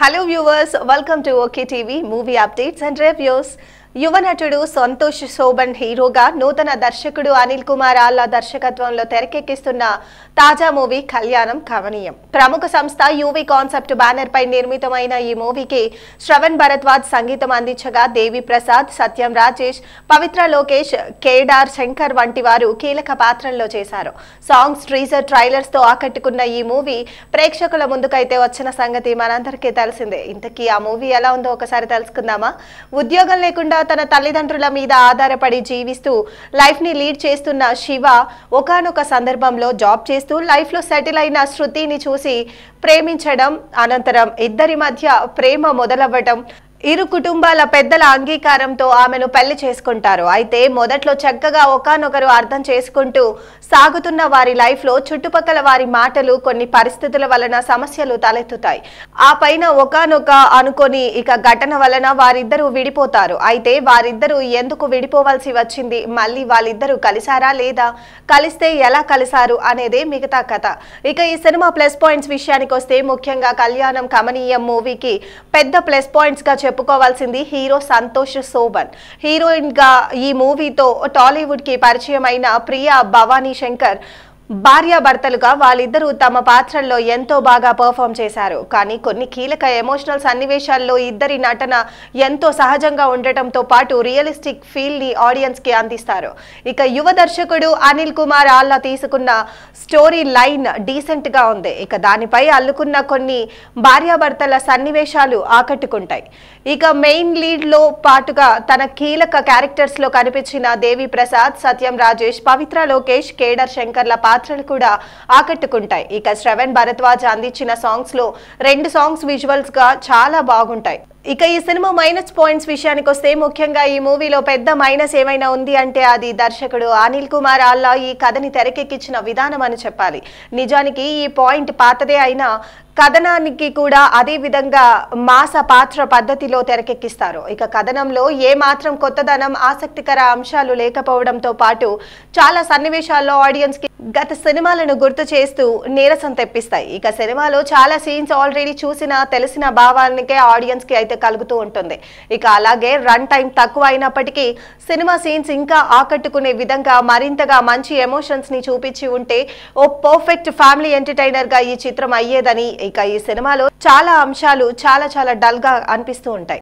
Hello viewers, welcome to OKTV Movie Updates and Reviews. యువ నటుడు సంతోష్ శోభన్ హీరోగా నూతన దర్శకుడు అనిల్ కుమార్ ఆల్లా దర్శకత్వంలో తెరకెక్కిస్తున్న తాజా మూవీ కళ్యాణం కవనీయం ప్రముఖ సంస్థ యూవీ కాన్సెప్ట్ బ్యానర్ పై నిర్మితమైన ఈ మూవీకి శ్రవణ్ భరద్వాజ్ సంగీతం అందించగా దేవి ప్రసాద్ సత్యం రాజేష్ పవిత్ర లోకేష్ కేడార్ శంకర్ వంటి వారు కీలక పాత్రల్లో చేశారు సాంగ్స్ ట్రీజర్ ట్రైలర్స్ తో ఆకట్టుకున్న ఈ మూవీ ప్రేక్షకుల ముందుకైతే వచ్చిన సంగతి మనందరికీ తెలిసిందే ఇంతకీ ఆ మూవీ ఎలా ఉందో ఒకసారి తెలుసుకుందామా ఉద్యోగం లేకుండా తన తల్లిదండ్రుల మీద ఆధారపడి జీవిస్తూ లైఫ్ని లీడ్ చేస్తున్న శివ ఒకనొక సందర్భంలో జాబ్ చేస్తూ లైఫ్లో సెటిల్ అయిన శృతిని చూసి ప్రేమించడం అనంతరం ఇద్దరి మధ్య ప్రేమ మొదలవ్వటం ఇరు కుటుంబాల పెద్దల అంగీకారంతో ఆమెను పెళ్లి చేసుకుంటారు అయితే మొదట్లో చక్కగా ఒకనొకరు అర్థం చేసుకుంటూ సాగుతున్న వారి లైఫ్లో చుట్టుపక్కల వారి మాటలు కొన్ని పరిస్థితుల వలన సమస్యలు తలెత్తుతాయి ఆ పైన ఒకనొక అనుకొని ఇక ఘటన వలన వారిద్దరూ విడిపోతారు అయితే వారిద్దరూ ఎందుకు విడిపోవాల్సి వచ్చింది మళ్ళీ వాళ్ళిద్దరూ కలిశారా లేదా కలిస్తే ఎలా కలిశారు అనేదే మిగతా కథ ఇక ఈ సినిమా ప్లస్ పాయింట్స్ విషయానికి వస్తే ముఖ్యంగా కళ్యాణం కమనీయం మూవీకి పెద్ద ప్లస్ పాయింట్స్గా చెప్పుకోవాల్సింది హీరో సంతోష్ సోబన్ హీరోయిన్ గా ఈ మూవీతో టాలీవుడ్ కి పరిచయం అయిన ప్రియా భవానీ శంకర్ భార్యాభర్తలుగా వాళ్ళిద్దరూ తమ పాత్రల్లో ఎంతో బాగా పర్ఫామ్ చేశారు కానీ కొన్ని కీలక ఎమోషనల్ సన్నివేశాల్లో ఇద్దరి నటన ఎంతో సహజంగా ఉండటంతో పాటు రియలిస్టిక్ ఆడియన్స్ ఆడియన్స్కి అందిస్తారు ఇక యువ దర్శకుడు అనిల్ కుమార్ ఆళ్ళ తీసుకున్న స్టోరీ లైన్ డీసెంట్గా ఉంది ఇక దానిపై అల్లుకున్న కొన్ని భార్యాభర్తల సన్నివేశాలు ఆకట్టుకుంటాయి ఇక మెయిన్ లీడ్లో పాటుగా తన కీలక క్యారెక్టర్స్లో కనిపించిన దేవి ప్రసాద్ సత్యం రాజేష్ పవిత్ర లోకేష్ కేడర్ శంకర్ల పాత్ర పాత్రలు కూడా ఆకట్టుకుంటాయి ఇక శ్రవణ్ భరద్వాజ్ అందించిన సాంగ్స్ లో రెండు సాంగ్స్ విజువల్స్ గా చాలా బాగుంటాయి ఇక ఈ సినిమా మైనస్ పాయింట్స్ విషయానికి వస్తే ముఖ్యంగా ఈ మూవీలో పెద్ద మైనస్ ఏమైనా ఉంది అంటే అది దర్శకుడు అనిల్ కుమార్ అల్లా ఈ కథని తెరకెక్కించిన విధానం అని చెప్పాలి నిజానికి ఈ పాయింట్ పాతదే అయినా కథనానికి కూడా అదే విధంగా మాస పాత్ర పద్ధతిలో తెరకెక్కిస్తారు ఇక కథనంలో ఏ మాత్రం కొత్తదనం ఆసక్తికర అంశాలు లేకపోవడంతో పాటు చాలా సన్నివేశాల్లో ఆడియన్స్కి గత సినిమాలను గుర్తు చేస్తూ నీరసం తెప్పిస్తాయి ఇక సినిమాలో చాలా సీన్స్ ఆల్రెడీ చూసిన తెలిసిన ఆడియన్స్ ఆడియన్స్కి అయితే కలుగుతూ ఉంటుంది ఇక అలాగే రన్ టైం తక్కువ అయినప్పటికీ సినిమా సీన్స్ ఇంకా ఆకట్టుకునే విధంగా మరింతగా మంచి ఎమోషన్స్ని చూపించి ఉంటే ఓ పర్ఫెక్ట్ ఫ్యామిలీ ఎంటర్టైనర్గా ఈ చిత్రం అయ్యేదని ఇక ఈ సినిమాలో చాలా అంశాలు చాలా చాలా డల్ గా అనిపిస్తూ ఉంటాయి